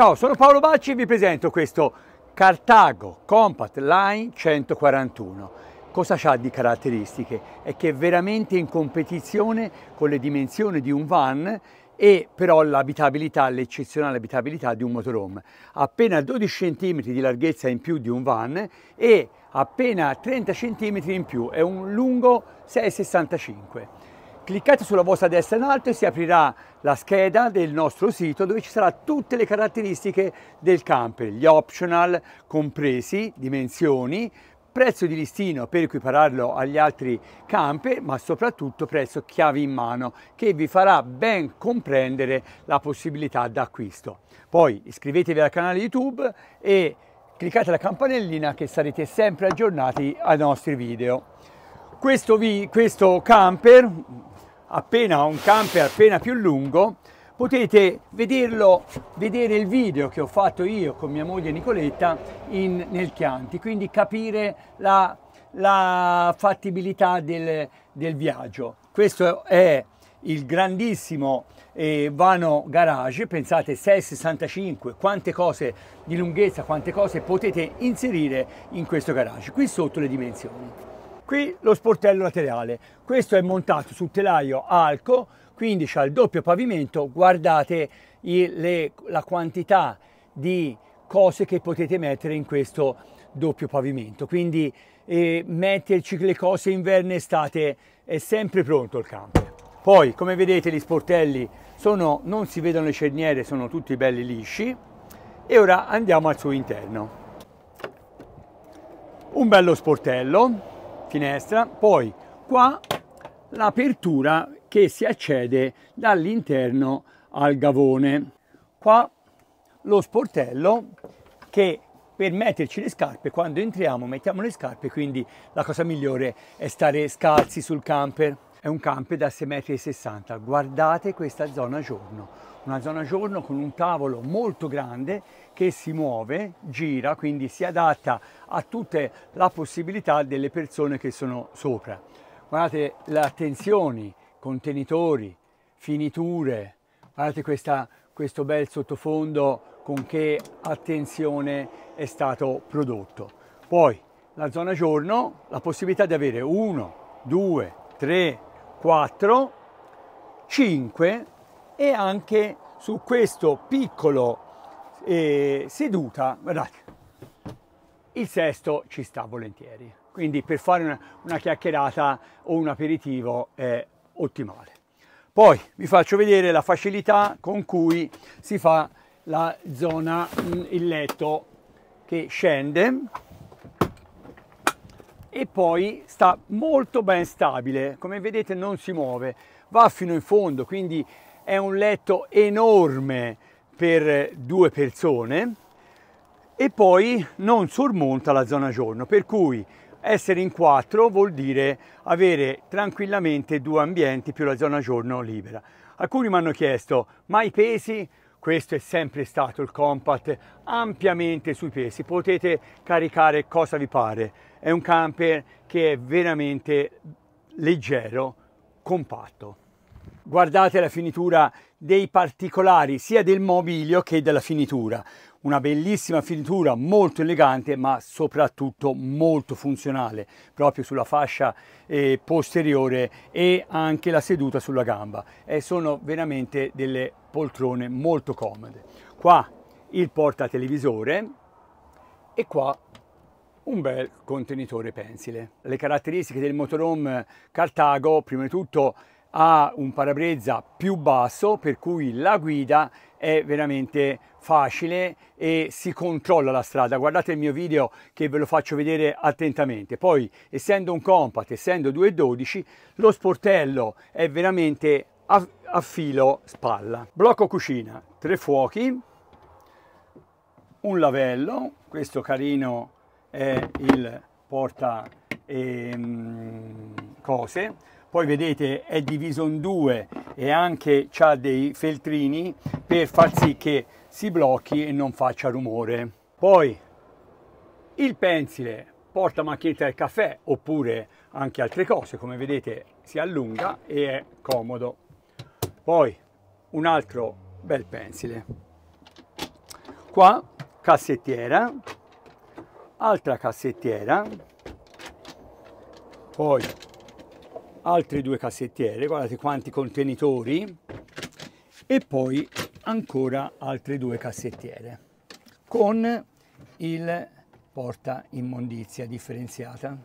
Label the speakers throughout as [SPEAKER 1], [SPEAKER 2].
[SPEAKER 1] Ciao, sono Paolo Bacci e vi presento questo Cartago Compact Line 141. Cosa ha di caratteristiche? È che è veramente in competizione con le dimensioni di un van e però l'abitabilità, l'eccezionale abitabilità di un motorhome. Appena 12 cm di larghezza in più di un van e appena 30 cm in più, è un lungo 6,65 cm. Cliccate sulla vostra destra in alto e si aprirà la scheda del nostro sito dove ci saranno tutte le caratteristiche del camper, gli optional compresi, dimensioni, prezzo di listino per equipararlo agli altri camper, ma soprattutto prezzo chiavi in mano che vi farà ben comprendere la possibilità d'acquisto. Poi iscrivetevi al canale YouTube e cliccate la campanellina che sarete sempre aggiornati ai nostri video. Questo, vi, questo camper appena un camper appena più lungo potete vederlo, vedere il video che ho fatto io con mia moglie Nicoletta in, nel Chianti, quindi capire la, la fattibilità del, del, viaggio. Questo è il grandissimo eh, vano garage, pensate 665, quante cose di lunghezza, quante cose potete inserire in questo garage, qui sotto le dimensioni. Qui lo sportello laterale, questo è montato sul telaio Alco, quindi c'è il doppio pavimento, guardate il, le, la quantità di cose che potete mettere in questo doppio pavimento, quindi eh, metterci le cose inverno e estate è sempre pronto il camper. Poi come vedete gli sportelli sono, non si vedono le cerniere, sono tutti belli lisci e ora andiamo al suo interno. Un bello sportello finestra, poi qua l'apertura che si accede dall'interno al gavone. Qua lo sportello che per metterci le scarpe, quando entriamo mettiamo le scarpe, quindi la cosa migliore è stare scalzi sul camper. È un campi da 6,60 m. Guardate questa zona giorno. Una zona giorno con un tavolo molto grande che si muove, gira, quindi si adatta a tutte le possibilità delle persone che sono sopra. Guardate le attenzioni, contenitori, finiture. Guardate questa, questo bel sottofondo con che attenzione è stato prodotto. Poi la zona giorno, la possibilità di avere uno, due, tre, 4, 5 e anche su questo piccolo eh, seduta, guardate, il sesto ci sta volentieri. Quindi per fare una, una chiacchierata o un aperitivo è ottimale. Poi vi faccio vedere la facilità con cui si fa la zona, mm, il letto che scende e poi sta molto ben stabile, come vedete non si muove, va fino in fondo, quindi è un letto enorme per due persone e poi non sormonta la zona giorno, per cui essere in quattro vuol dire avere tranquillamente due ambienti più la zona giorno libera. Alcuni mi hanno chiesto, ma i pesi? Questo è sempre stato il Compact ampiamente sui pesi, potete caricare cosa vi pare. È un camper che è veramente leggero, compatto. Guardate la finitura dei particolari sia del mobilio che della finitura una bellissima finitura molto elegante ma soprattutto molto funzionale proprio sulla fascia eh, posteriore e anche la seduta sulla gamba e sono veramente delle poltrone molto comode qua il porta televisore e qua un bel contenitore pensile le caratteristiche del motorhome Cartago prima di tutto ha un parabrezza più basso per cui la guida è veramente facile e si controlla la strada guardate il mio video che ve lo faccio vedere attentamente poi essendo un compact essendo 212 lo sportello è veramente a, a filo spalla blocco cucina tre fuochi un lavello questo carino è il porta ehm, cose poi vedete è diviso in due e anche ha dei feltrini per far sì che si blocchi e non faccia rumore. Poi il pensile porta macchinetta del caffè oppure anche altre cose, come vedete si allunga e è comodo. Poi un altro bel pensile. Qua cassettiera, altra cassettiera, poi altre due cassettiere, guardate quanti contenitori e poi ancora altre due cassettiere con il porta immondizia differenziata.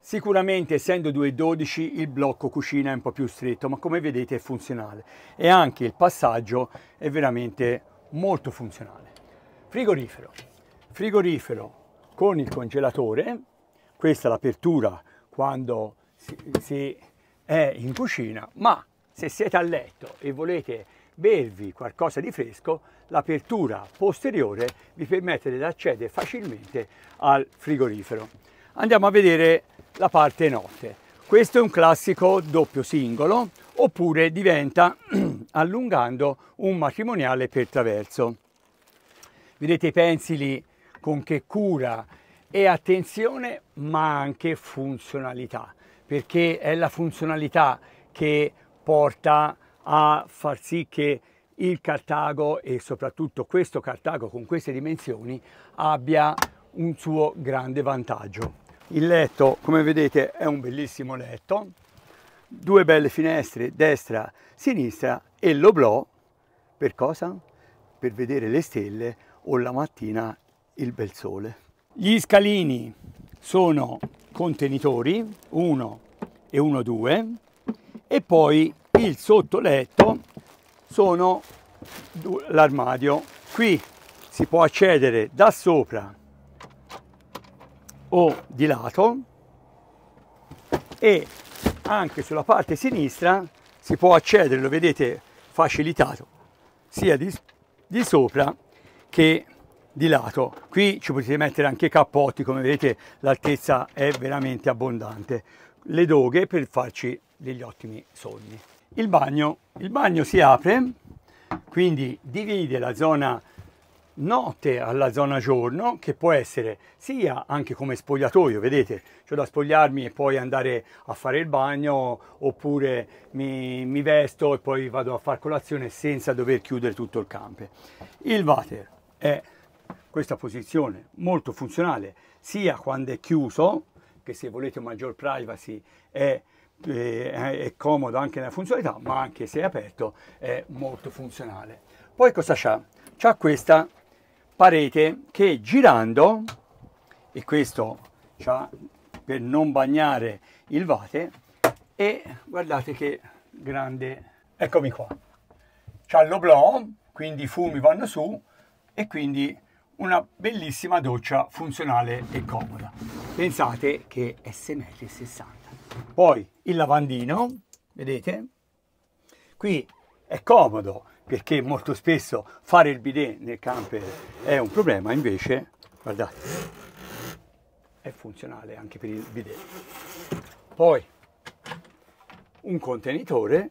[SPEAKER 1] Sicuramente essendo 212 il blocco cucina è un po' più stretto ma come vedete è funzionale e anche il passaggio è veramente molto funzionale. Frigorifero. Frigorifero con il congelatore questa è l'apertura quando si, si è in cucina, ma se siete a letto e volete bervi qualcosa di fresco, l'apertura posteriore vi permette di accedere facilmente al frigorifero. Andiamo a vedere la parte notte. Questo è un classico doppio singolo, oppure diventa, allungando, un matrimoniale per traverso. Vedete i pensili con che cura e attenzione ma anche funzionalità perché è la funzionalità che porta a far sì che il Cartago e soprattutto questo Cartago con queste dimensioni abbia un suo grande vantaggio. Il letto, come vedete, è un bellissimo letto, due belle finestre, destra, sinistra e l'oblò, per cosa? Per vedere le stelle o la mattina il bel sole. Gli scalini sono contenitori 1 e 1, 2 e poi il sottoletto sono l'armadio. Qui si può accedere da sopra o di lato e anche sulla parte sinistra si può accedere, lo vedete facilitato, sia di, di sopra che di di lato. Qui ci potete mettere anche i cappotti, come vedete l'altezza è veramente abbondante. Le doghe per farci degli ottimi sogni. Il bagno, il bagno si apre, quindi divide la zona notte alla zona giorno che può essere sia anche come spogliatoio vedete ho da spogliarmi e poi andare a fare il bagno oppure mi, mi vesto e poi vado a far colazione senza dover chiudere tutto il campo. il water è questa posizione molto funzionale sia quando è chiuso, che se volete maggior privacy è, è, eh, è comodo anche nella funzionalità, ma anche se è aperto è molto funzionale. Poi cosa c'ha? C'ha questa parete che girando, e questo c'ha per non bagnare il vate, e guardate che grande, eccomi qua, c'ha l'oblò, quindi i fumi vanno su e quindi una bellissima doccia funzionale e comoda. Pensate che è 6,60 m. Poi il lavandino, vedete? Qui è comodo perché molto spesso fare il bidet nel camper è un problema, invece, guardate, è funzionale anche per il bidet. Poi un contenitore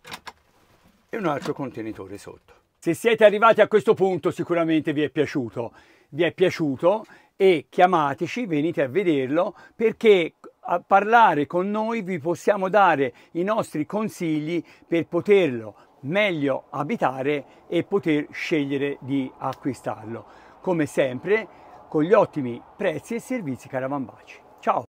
[SPEAKER 1] e un altro contenitore sotto. Se siete arrivati a questo punto sicuramente vi è piaciuto vi è piaciuto e chiamateci, venite a vederlo perché a parlare con noi vi possiamo dare i nostri consigli per poterlo meglio abitare e poter scegliere di acquistarlo. Come sempre con gli ottimi prezzi e servizi Caravambaci. Ciao!